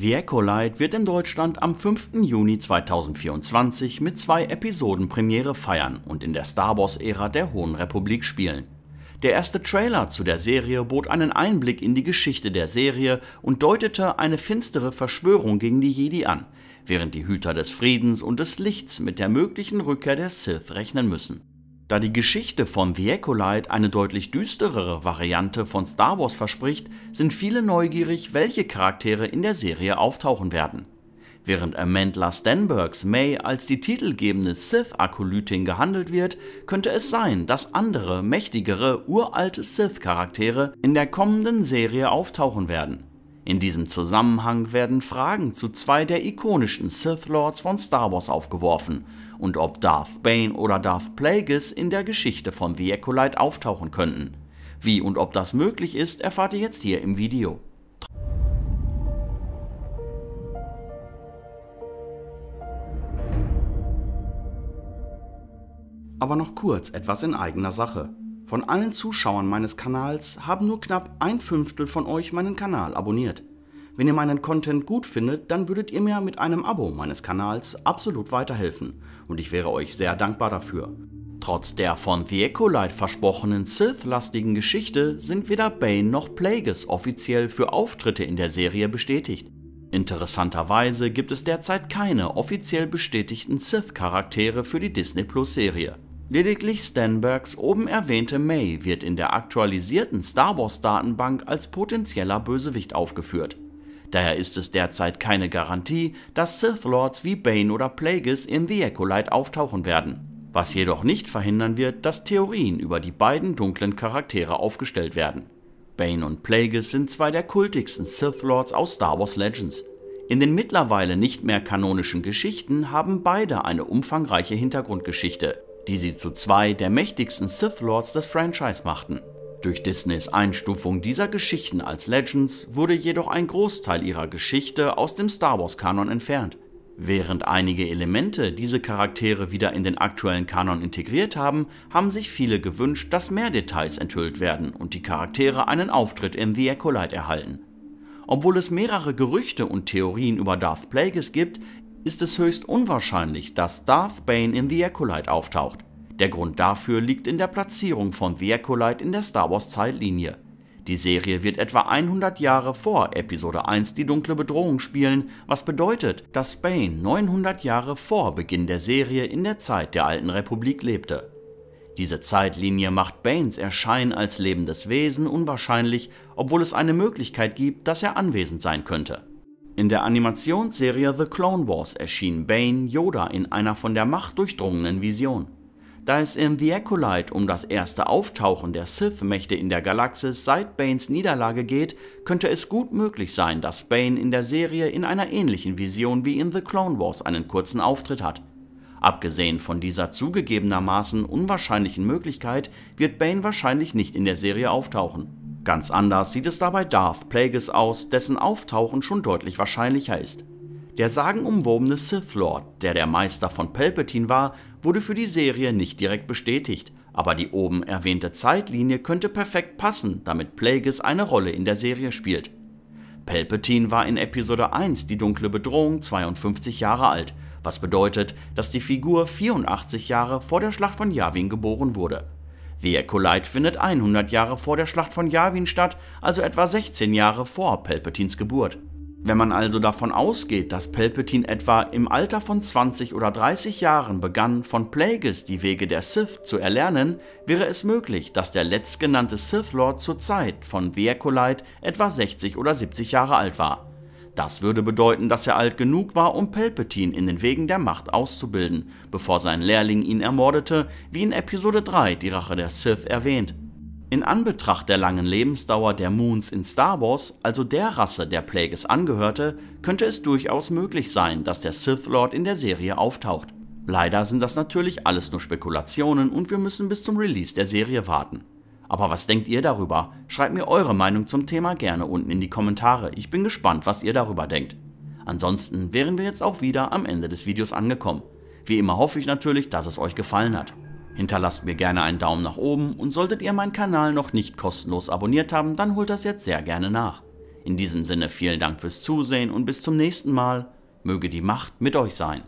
The Acolyte wird in Deutschland am 5. Juni 2024 mit zwei Episoden Premiere feiern und in der Star Wars-Ära der Hohen Republik spielen. Der erste Trailer zu der Serie bot einen Einblick in die Geschichte der Serie und deutete eine finstere Verschwörung gegen die Jedi an, während die Hüter des Friedens und des Lichts mit der möglichen Rückkehr der Sith rechnen müssen. Da die Geschichte von The Acolyte eine deutlich düsterere Variante von Star Wars verspricht, sind viele neugierig, welche Charaktere in der Serie auftauchen werden. Während Amandla Stenbergs May als die titelgebende Sith-Akolytin gehandelt wird, könnte es sein, dass andere, mächtigere, uralte Sith-Charaktere in der kommenden Serie auftauchen werden. In diesem Zusammenhang werden Fragen zu zwei der ikonischen Sith Lords von Star Wars aufgeworfen und ob Darth Bane oder Darth Plagueis in der Geschichte von The Acolyte auftauchen könnten. Wie und ob das möglich ist, erfahrt ihr jetzt hier im Video. Aber noch kurz etwas in eigener Sache. Von allen Zuschauern meines Kanals haben nur knapp ein Fünftel von euch meinen Kanal abonniert. Wenn ihr meinen Content gut findet, dann würdet ihr mir mit einem Abo meines Kanals absolut weiterhelfen und ich wäre euch sehr dankbar dafür. Trotz der von The Ecolite versprochenen Sith-lastigen Geschichte sind weder Bane noch Plagueis offiziell für Auftritte in der Serie bestätigt. Interessanterweise gibt es derzeit keine offiziell bestätigten Sith-Charaktere für die Disney Plus-Serie. Lediglich Stenbergs oben erwähnte May wird in der aktualisierten Star Wars-Datenbank als potenzieller Bösewicht aufgeführt. Daher ist es derzeit keine Garantie, dass Sith Lords wie Bane oder Plagueis in The Acolyte auftauchen werden, was jedoch nicht verhindern wird, dass Theorien über die beiden dunklen Charaktere aufgestellt werden. Bane und Plagueis sind zwei der kultigsten Sith Lords aus Star Wars Legends. In den mittlerweile nicht mehr kanonischen Geschichten haben beide eine umfangreiche Hintergrundgeschichte, die sie zu zwei der mächtigsten Sith Lords des Franchise machten. Durch Disneys Einstufung dieser Geschichten als Legends wurde jedoch ein Großteil ihrer Geschichte aus dem Star Wars-Kanon entfernt. Während einige Elemente diese Charaktere wieder in den aktuellen Kanon integriert haben, haben sich viele gewünscht, dass mehr Details enthüllt werden und die Charaktere einen Auftritt in The Acolyte erhalten. Obwohl es mehrere Gerüchte und Theorien über Darth Plagueis gibt, ist es höchst unwahrscheinlich, dass Darth Bane in The Acolyte auftaucht. Der Grund dafür liegt in der Platzierung von The Acolyte in der Star Wars Zeitlinie. Die Serie wird etwa 100 Jahre vor Episode 1 Die dunkle Bedrohung spielen, was bedeutet, dass Bane 900 Jahre vor Beginn der Serie in der Zeit der Alten Republik lebte. Diese Zeitlinie macht Banes Erscheinen als lebendes Wesen unwahrscheinlich, obwohl es eine Möglichkeit gibt, dass er anwesend sein könnte. In der Animationsserie The Clone Wars erschien Bane Yoda in einer von der Macht durchdrungenen Vision. Da es im The Acolyte um das erste Auftauchen der Sith-Mächte in der Galaxis seit Banes Niederlage geht, könnte es gut möglich sein, dass Bane in der Serie in einer ähnlichen Vision wie in The Clone Wars einen kurzen Auftritt hat. Abgesehen von dieser zugegebenermaßen unwahrscheinlichen Möglichkeit wird Bane wahrscheinlich nicht in der Serie auftauchen. Ganz anders sieht es dabei Darth Plagueis aus, dessen Auftauchen schon deutlich wahrscheinlicher ist. Der sagenumwobene Sith Lord, der der Meister von Palpatine war, wurde für die Serie nicht direkt bestätigt, aber die oben erwähnte Zeitlinie könnte perfekt passen, damit Plagueis eine Rolle in der Serie spielt. Palpatine war in Episode 1 die dunkle Bedrohung 52 Jahre alt, was bedeutet, dass die Figur 84 Jahre vor der Schlacht von Yavin geboren wurde. The Acolyte findet 100 Jahre vor der Schlacht von Yavin statt, also etwa 16 Jahre vor Palpatines Geburt. Wenn man also davon ausgeht, dass Palpatine etwa im Alter von 20 oder 30 Jahren begann, von Plagueis die Wege der Sith zu erlernen, wäre es möglich, dass der letztgenannte Sith Lord zur Zeit von The Acolyte etwa 60 oder 70 Jahre alt war. Das würde bedeuten, dass er alt genug war, um Palpatine in den Wegen der Macht auszubilden, bevor sein Lehrling ihn ermordete, wie in Episode 3 die Rache der Sith erwähnt. In Anbetracht der langen Lebensdauer der Moons in Star Wars, also der Rasse, der Plagueis angehörte, könnte es durchaus möglich sein, dass der Sith Lord in der Serie auftaucht. Leider sind das natürlich alles nur Spekulationen und wir müssen bis zum Release der Serie warten. Aber was denkt ihr darüber? Schreibt mir eure Meinung zum Thema gerne unten in die Kommentare. Ich bin gespannt, was ihr darüber denkt. Ansonsten wären wir jetzt auch wieder am Ende des Videos angekommen. Wie immer hoffe ich natürlich, dass es euch gefallen hat. Hinterlasst mir gerne einen Daumen nach oben und solltet ihr meinen Kanal noch nicht kostenlos abonniert haben, dann holt das jetzt sehr gerne nach. In diesem Sinne vielen Dank fürs Zusehen und bis zum nächsten Mal. Möge die Macht mit euch sein.